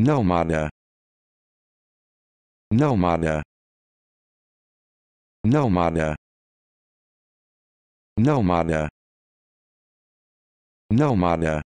Nomada Nomada Nomada Nomada Nomada